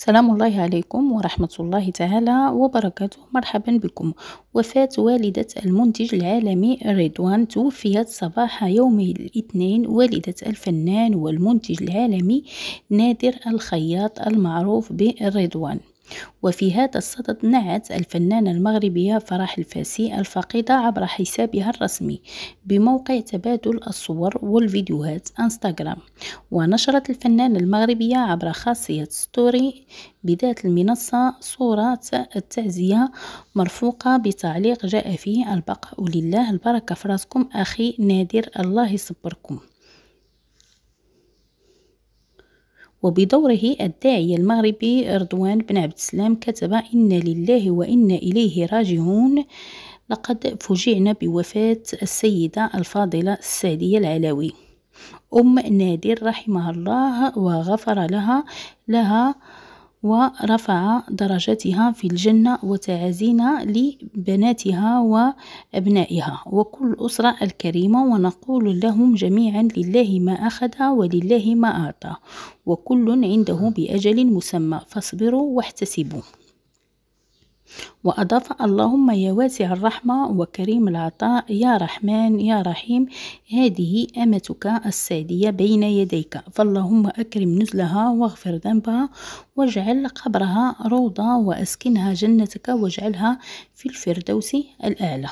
سلام الله عليكم ورحمة الله تعالى وبركاته مرحبا بكم وفاة والدة المنتج العالمي رضوان توفيت صباح يوم الاثنين والدة الفنان والمنتج العالمي نادر الخياط المعروف بريدوان وفي هذا الصدد نعت الفنانة المغربية فرح الفاسي الفقيدة عبر حسابها الرسمي بموقع تبادل الصور والفيديوهات انستغرام ونشرت الفنانة المغربية عبر خاصية ستوري بذات المنصة صورة التعزية مرفوقة بتعليق جاء فيه البقاء لله البركة في راسكم أخي نادر الله يصبركم وبدوره الداعية المغربي رضوان بن عبد السلام كتب إنا لله وإنا إليه راجعون لقد فجعنا بوفاة السيدة الفاضلة السعدية العلوي أم نادر رحمها الله وغفر لها لها ورفع درجتها في الجنة وتعازينا لبناتها وأبنائها وكل الأسرة الكريمة ونقول لهم جميعا لله ما أخذ ولله ما أعطى وكل عنده بأجل مسمى فاصبروا واحتسبوا وأضاف اللهم يا واسع الرحمة وكريم العطاء يا رحمن يا رحيم هذه أمتك السادية بين يديك فاللهم أكرم نزلها واغفر ذنبها واجعل قبرها روضة وأسكنها جنتك واجعلها في الفردوس الأعلى